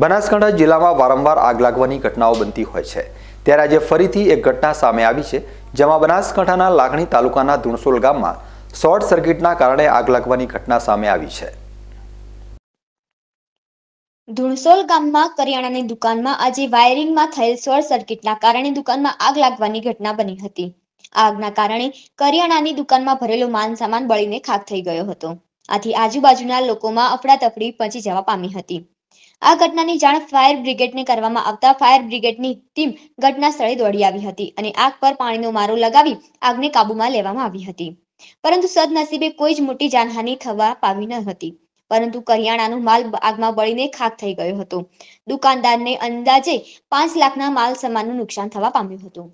બનાસકાંઠા જિલ્લામાં વારંવાર આગ લાગવાની ઘટનાઓ બનતી હોય છે ત્યારે આજે ફરીથી એક ઘટના સામે આવી છે જેમાં બનાસકાંઠાના લાગણી તાલુકાના ધૂણસોલ ગામમાં શોર્ટ સર્કિટના કારણે આગ લાગવાની ઘટના સામે આવી છે ધૂણસોલ ગામમાં કરિયાણાની દુકાનમાં આજે વાયરિંગમાં થયેલ શોર્ટ સર્કિટના કારણે દુકાનમાં આગ લાગવાની ઘટના બની હતી આગના કારણે કરિયાણાની દુકાનમાં ભરેલો માલ સામાન બળીને ખાક થઈ ગયો હતો આથી આજુબાજુના લોકોમાં અફડાતફડી પહોંચી જવા પામી હતી આ ઘટનાની જાણ ફાયર બ્રિગેડને કરવામાં આવતા ફાયર બ્રિગેડની ટીમ ઘટના સ્થળે દોડી આવી હતી અને આગ પર પાણીનો મારો લગાવી આગને કાબૂમાં લેવામાં આવી હતી પરંતુ સદનસીબે કોઈ જ મોટી જાનહાનિ થવા પામી ન હતી પરંતુ કરિયાણાનો માલ આગમાં બળીને ખાખ થઈ ગયો હતો દુકાનદારને અંદાજે પાંચ લાખના માલ સામાનનું નુકસાન થવા પામ્યું હતું